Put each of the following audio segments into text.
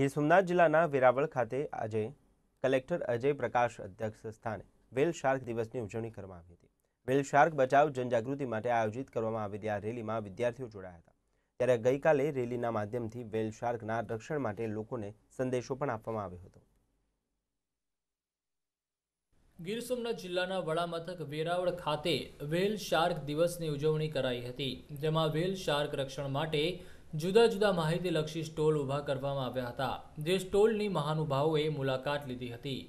ગીર સોમનાથ જિલ્લાના વેરાવળ ખાતે આજે કલેક્ટર અજય પ્રકાશ અધ્યક્ષ સ્થાને વેલ શાર્ક દિવસની ઉજવણી કરવામાં આવી હતી વેલ શાર્ક બચાવ જનજાગૃતિ માટે આયોજિત કરવામાં આવેલી આ રેલીમાં વિદ્યાર્થીઓ જોડાયા હતા ત્યારે ગઈકાલે રેલીના માધ્યમથી વેલ શાર્કના રક્ષણ માટે લોકોને સંદેશો પણ આપવામાં આવ્યો હતો ગીર સોમનાથ જિલ્લાના વડામથક વેરાવળ ખાતે વેલ શાર્ક દિવસની ઉજવણી કરાઈ હતી જેમાં વેલ શાર્ક રક્ષણ માટે જુદા જુદા માહિતીલક્ષી સ્ટોલ ઊભા કરવામાં આવ્યા હતા જે સ્ટોલની મહાનુભાવોએ મુલાકાત લીધી હતી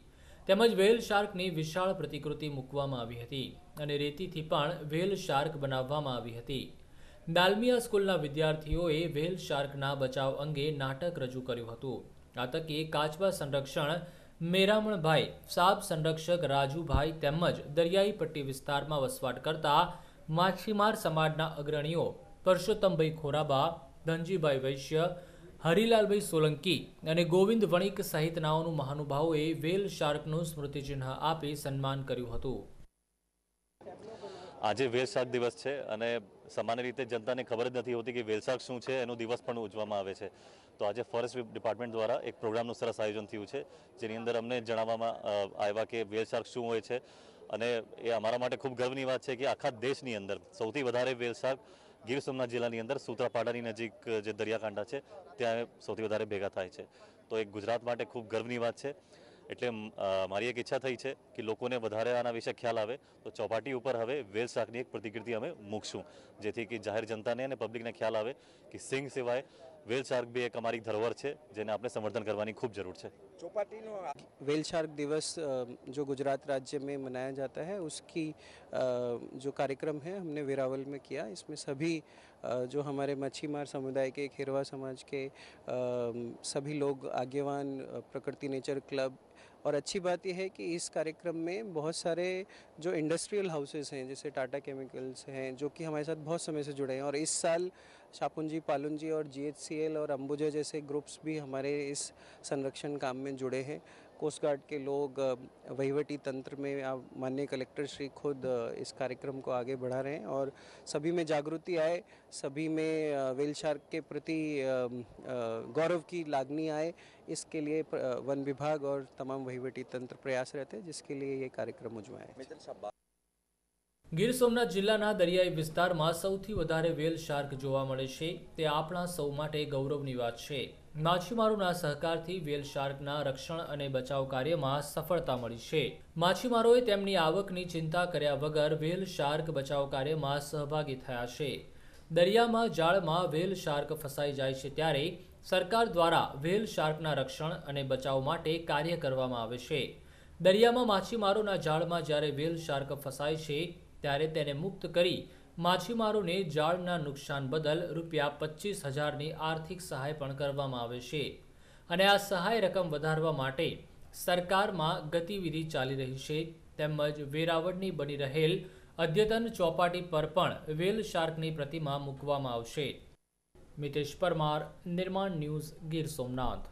તેમજ વેલ શાર્કની વિશાળ પ્રતિકૃતિ મૂકવામાં આવી હતી અને રેતીથી પણ વેલ શાર્ક બનાવવામાં આવી હતી દાલમિયા સ્કૂલના વિદ્યાર્થીઓએ વેલ શાર્કના બચાવ અંગે નાટક રજૂ કર્યું હતું આ તકે કાચબા સંરક્ષણ મેરામણભાઈ સાપ સંરક્ષક રાજુભાઈ તેમજ દરિયાઈ પટ્ટી વિસ્તારમાં વસવાટ કરતા માછીમાર સમાજના અગ્રણીઓ પરસોત્તમભાઈ ખોરાબા ધનજીભાઈ વૈશ્ય હરિલાલભાઈ સોલંકી અને ગોવિંદ વણિક સહિતનાઓનું મહાનુભાવોએ વેલ શાર્કનું સ્મૃતિચિહ્ન આપી સન્માન કર્યું હતું આજે વેલ શાર્ક દિવસ છે અને સામાન્ય રીતે જનતાને ખબર જ નથી હોતી કે વેલ શું છે એનો દિવસ પણ ઉજવવામાં આવે છે તો આજે ફોરેસ્ટ ડિપાર્ટમેન્ટ દ્વારા એક પ્રોગ્રામનું સરસ આયોજન થયું છે જેની અંદર અમને જણાવવામાં આવ્યા કે વેલશાર્ક શું હોય છે અને એ અમારા માટે ખૂબ ગર્વની વાત છે કે આખા દેશની અંદર સૌથી વધારે વેલ ગીર સોમનાથ જિલ્લાની અંદર સૂત્રાપાડાની નજીક જે દરિયાકાંઠા છે ત્યાં સૌથી વધારે ભેગા થાય છે તો એક ગુજરાત માટે ખૂબ ગર્વની વાત છે એટલે મારી એક ઈચ્છા થઈ છે કે લોકોને વધારે આના વિશે ખ્યાલ આવે તો ચોપાટી ઉપર હવે વેલ શાકની એક પ્રતિકૃતિ અમે મૂકશું જેથી કે જાહેર જનતાને અને પબ્લિકને ખ્યાલ આવે કે સિંહ સિવાય वेल शार्क भी एक अमरी धरोहर है जेने अपने સંવર્ધન करने ખૂબ જરૂર છે ચોપાટીનો વેલ શાર્ક दिवस जो गुजरात राज्य में मनाया जाता है उसकी जो कार्यक्रम है हमने वेरावल में किया इसमें सभी जो हमारे मच्छीमार समुदाय के खेरवा समाज के सभी लोग आगेवान प्रकृति नेचर क्लब और अच्छी बात यह है कि इस कार्यक्रम में बहुत सारे जो इंडस्ट्रियल हाउसेस हैं जैसे टाटा केमिकल्स हैं जो कि हमारे साथ बहुत समय से जुड़े हैं और इस साल शापुंजी पालुंजी और जी और अंबुजा जैसे ग्रुप्स भी हमारे इस संरक्षण काम में जुड़े हैं कोस्ट गार्ड के लोग वहीवटी तंत्र में आप माननीय कलेक्टर श्री खुद इस कार्यक्रम को आगे बढ़ा रहे हैं और सभी में जागृति आए सभी में वेल शार्क के प्रति गौरव की लागनी आए इसके लिए वन विभाग और तमाम वहीवटी तंत्र रहते हैं जिसके लिए ये कार्यक्रम उजवाए ગીર સોમનાથ જિલ્લાના દરિયાઈ વિસ્તારમાં સૌથી વધારે વેલ શાર્ક જોવા મળે છે તે આપણા સૌ માટે ગૌરવની વાત છે માછીમારોના સહકારથી વેલ શાર્કના રક્ષણ અને બચાવ કાર્યમાં સફળતા મળી છે માછીમારોએ તેમની આવકની ચિંતા કર્યા વગર વેલ શાર્ક બચાવ કાર્યમાં સહભાગી થયા છે દરિયામાં જાળમાં વેલ શાર્ક ફસાઈ જાય છે ત્યારે સરકાર દ્વારા વેલ શાર્કના રક્ષણ અને બચાવ માટે કાર્ય કરવામાં આવે છે દરિયામાં માછીમારોના જાળમાં જ્યારે વેલ શાર્ક ફસાય છે ત્યારે તેને મુક્ત કરી માછીમારોને જાળના નુકસાન બદલ રૂપિયા પચીસ હજારની આર્થિક સહાય પણ કરવામાં આવે છે અને આ સહાય રકમ વધારવા માટે સરકારમાં ગતિવિધિ ચાલી રહી છે તેમજ વેરાવળની બની રહેલ અદ્યતન ચોપાટી પર પણ વેલ શાર્કની પ્રતિમા મૂકવામાં આવશે મિતેશ પરમાર નિર્માણ ન્યૂઝ ગીર સોમનાથ